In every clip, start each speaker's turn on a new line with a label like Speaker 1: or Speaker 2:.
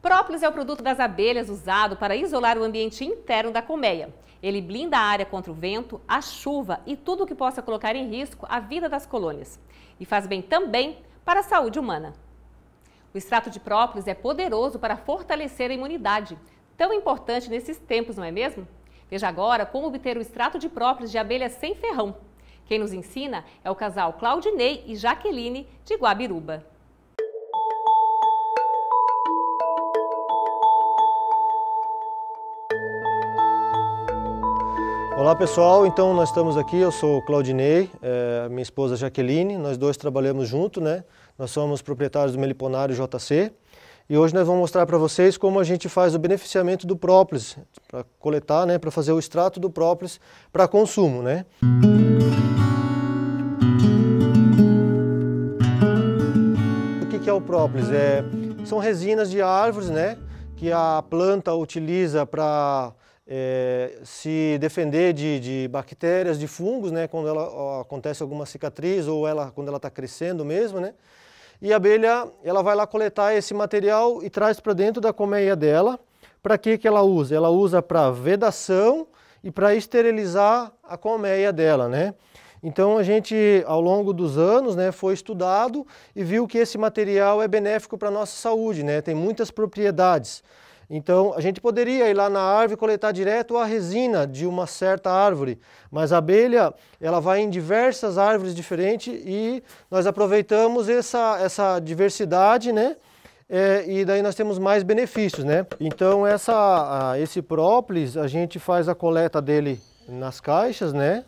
Speaker 1: Própolis é o produto das abelhas usado para isolar o ambiente interno da colmeia. Ele blinda a área contra o vento, a chuva e tudo o que possa colocar em risco a vida das colônias. E faz bem também para a saúde humana. O extrato de própolis é poderoso para fortalecer a imunidade, tão importante nesses tempos, não é mesmo? Veja agora como obter o extrato de própolis de abelhas sem ferrão. Quem nos ensina é o casal Claudinei e Jaqueline de Guabiruba.
Speaker 2: Olá pessoal, então nós estamos aqui, eu sou Claudinei, é, minha esposa Jaqueline, nós dois trabalhamos junto, né? Nós somos proprietários do Meliponário JC e hoje nós vamos mostrar para vocês como a gente faz o beneficiamento do própolis, para coletar, né, para fazer o extrato do própolis para consumo, né? O que, que é o própolis? É, são resinas de árvores, né, que a planta utiliza para é, se defender de, de, bactérias, de fungos, né, quando ela ó, acontece alguma cicatriz ou ela quando ela está crescendo mesmo, né? E a abelha ela vai lá coletar esse material e traz para dentro da colmeia dela. Para que que ela usa? Ela usa para vedação e para esterilizar a colmeia dela, né? Então a gente ao longo dos anos, né, foi estudado e viu que esse material é benéfico para nossa saúde, né? Tem muitas propriedades. Então, a gente poderia ir lá na árvore coletar direto a resina de uma certa árvore, mas a abelha, ela vai em diversas árvores diferentes e nós aproveitamos essa, essa diversidade, né? É, e daí nós temos mais benefícios, né? Então, essa, a, esse própolis, a gente faz a coleta dele nas caixas, né?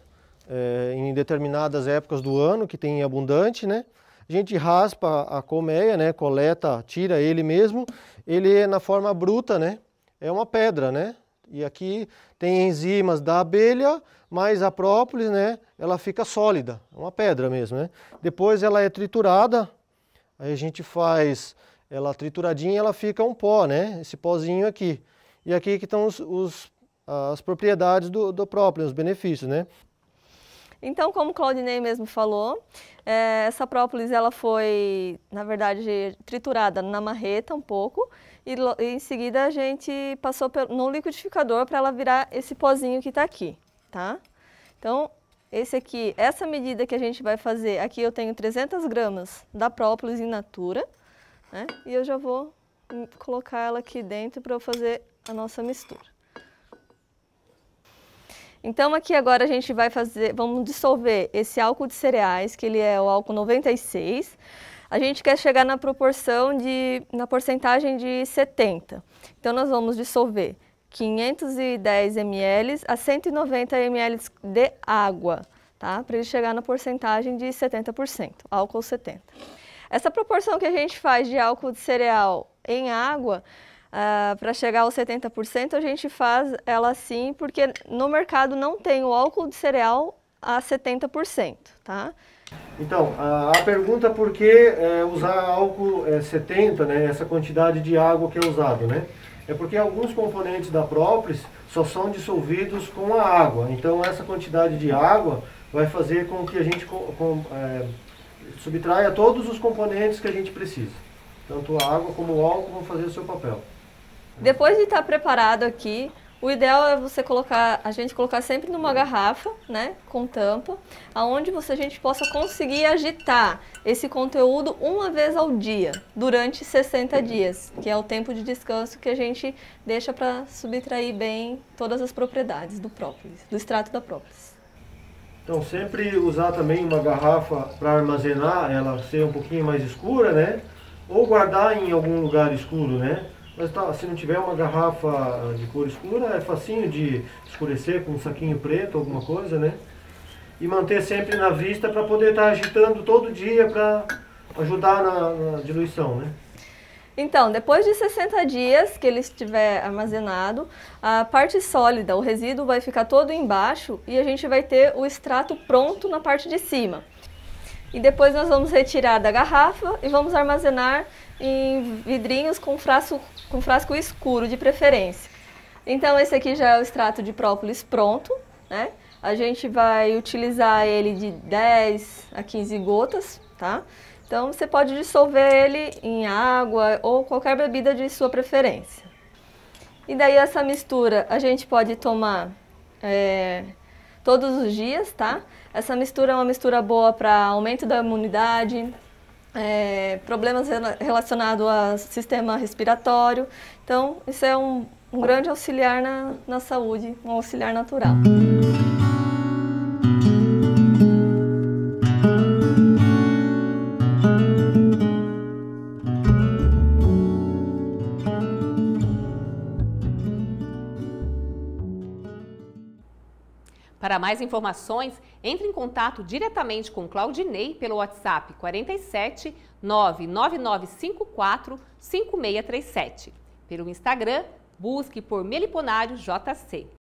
Speaker 2: É, em determinadas épocas do ano, que tem abundante, né? a gente raspa a colmeia, né? Coleta, tira ele mesmo. Ele é na forma bruta, né? É uma pedra, né? E aqui tem enzimas da abelha, mas a própolis, né, ela fica sólida, é uma pedra mesmo, né? Depois ela é triturada, aí a gente faz ela trituradinha, ela fica um pó, né? Esse pozinho aqui. E aqui que estão os, os as propriedades do, do própolis, os benefícios, né?
Speaker 3: Então, como Claudinei mesmo falou, é, essa própolis ela foi, na verdade, triturada na marreta um pouco e, e em seguida a gente passou no liquidificador para ela virar esse pozinho que está aqui, tá? Então, esse aqui, essa medida que a gente vai fazer, aqui eu tenho 300 gramas da própolis in natura, né? E eu já vou hum, colocar ela aqui dentro para eu fazer a nossa mistura. Então aqui agora a gente vai fazer, vamos dissolver esse álcool de cereais, que ele é o álcool 96. A gente quer chegar na proporção de, na porcentagem de 70. Então nós vamos dissolver 510 ml a 190 ml de água, tá? Para ele chegar na porcentagem de 70%, álcool 70. Essa proporção que a gente faz de álcool de cereal em água, Uh, ah, para chegar aos 70%, a gente faz ela assim, porque no mercado não tem o álcool de cereal a 70%, tá?
Speaker 2: Então, a, a pergunta é por que é, usar álcool é, 70, né, essa quantidade de água que é usado, né? É porque alguns componentes da própolis só são dissolvidos com a água. Então, essa quantidade de água vai fazer com que a gente com, com, é, subtraia todos os componentes que a gente precisa. Tanto a água como o álcool vão fazer o seu papel.
Speaker 3: Depois de estar tá preparado aqui, o ideal é você colocar, a gente colocar sempre numa garrafa, né, com tampa, aonde você a gente possa conseguir agitar esse conteúdo uma vez ao dia, durante 60 dias, que é o tempo de descanso que a gente deixa para subtrair bem todas as propriedades do própolis, do extrato da própolis.
Speaker 2: Então sempre usar também uma garrafa para armazenar, ela ser um pouquinho mais escura, né? Ou guardar em algum lugar escuro, né? Mas tá, se não tiver uma garrafa de cor escura, é facinho de escurecer com um saquinho preto, alguma coisa, né? E manter sempre na vista para poder estar tá agitando todo dia para ajudar na, na diluição, né?
Speaker 3: Então, depois de 60 dias que ele estiver armazenado, a parte sólida, o resíduo vai ficar todo embaixo e a gente vai ter o extrato pronto na parte de cima. E depois nós vamos retirar da garrafa e vamos armazenar em vidrinhos com frasco, com frasco escuro de preferência. Então esse aqui já é o extrato de própolis pronto, né? A gente vai utilizar ele de 10 a 15 gotas, tá? Então você pode dissolver ele em água ou qualquer bebida de sua preferência. E daí essa mistura a gente pode tomar é, todos os dias, tá? Essa mistura é uma mistura boa para aumento da imunidade, é, problemas relacionados ao sistema respiratório. Então, isso é um, um grande auxiliar na, na saúde, um auxiliar natural.
Speaker 1: Para mais informações, entre em contato diretamente com Claudinei pelo WhatsApp 47 99954 5637. Pelo Instagram, busque por Meliponário JC.